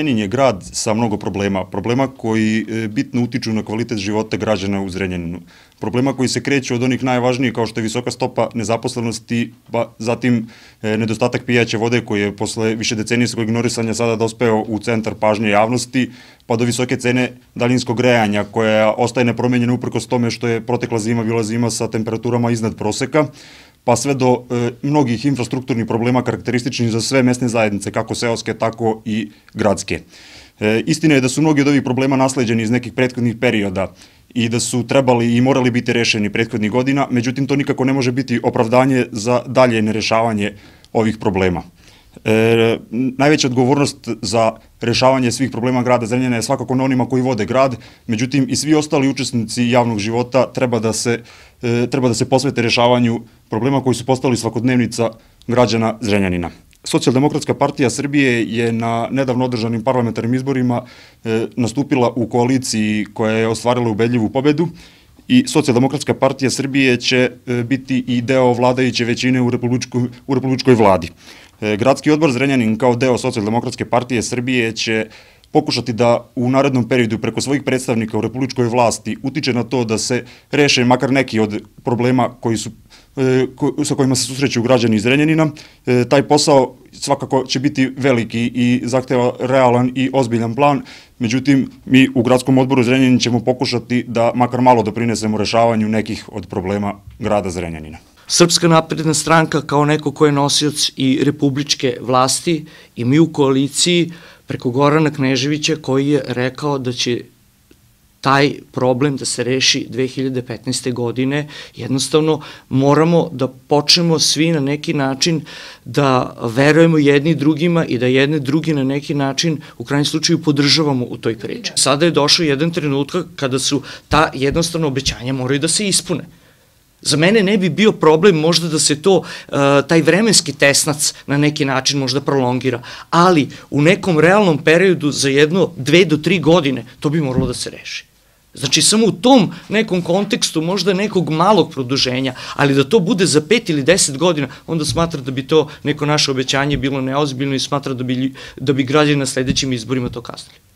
Zrenjanin je grad sa mnogo problema, problema koji e, bitno utiču na kvalitet života građana u Zrenjaninu, problema koji se kreću od onih najvažnijih kao što je visoka stopa nezaposlenosti, pa zatim e, nedostatak pijaće vode koji je posle više decenijskog ignorisanja sada dospeo u centar pažnje javnosti, pa do visoke cene daljinskog grejanja koja ostaje nepromenjena uprkos tome što je protekla zima bila zima sa temperaturama iznad proseka pa sve do e, mnogih infrastrukturnih problema karakterističnih za sve mesne zajednice, kako seoske, tako i gradske. E, istina je da su mnogi od ovih problema nasleđeni iz nekih prethodnih perioda i da su trebali i morali biti rešeni prethodnih godina, međutim to nikako ne može biti opravdanje za dalje nerešavanje ovih problema. E, najveća odgovornost za rešavanje svih problema grada Zrenjana je svakako na onima koji vode grad, međutim i svi ostali učesnici javnog života treba da se, e, treba da se posvete rešavanju problema koji su postali svakodnevnica građana Zrenjanina. Socijaldemokratska partija Srbije je na nedavno održanim parlamentarnim izborima e, nastupila u koaliciji koja je ostvarila ubedljivu pobedu i Socijaldemokratska partija Srbije će e, biti i deo vladajuće većine u, republičkoj, u republičkoj vladi. E, gradski odbor Zrenjanin kao deo Socialdemokratske partije Srbije će pokušati da u narednom periodu preko svojih predstavnika u republičkoj vlasti utiče na to da se reše makar neki od problema koji su, e, ko, sa kojima se susreću građani iz Renjanina. E, taj posao svakako će biti veliki i zahteva realan i ozbiljan plan. Međutim, mi u gradskom odboru Zrenjanin ćemo pokušati da makar malo doprinesemo rešavanju nekih od problema grada Zrenjanina. Srpska napredna stranka kao neko ko je nosioc i republičke vlasti i mi u koaliciji preko Gorana Kneževića koji je rekao da će taj problem da se reši 2015. godine, jednostavno moramo da počnemo svi na neki način da verujemo jedni drugima i da jedne drugi na neki način u krajnjem slučaju podržavamo u toj priči. Sada je došao jedan trenutak kada su ta jednostavno obećanja moraju da se ispune. Za mene ne bi bio problem možda da se to, eh, taj vremenski tesnac na neki način možda prolongira, ali u nekom realnom periodu za jedno, dve do tri godine to bi moralo da se reši. Znači, samo u tom nekom kontekstu možda nekog malog produženja, ali da to bude za pet ili deset godina, onda smatra da bi to neko naše obećanje bilo neozbiljno i smatra da bi, da bi građani na sledećim izborima to kasnili.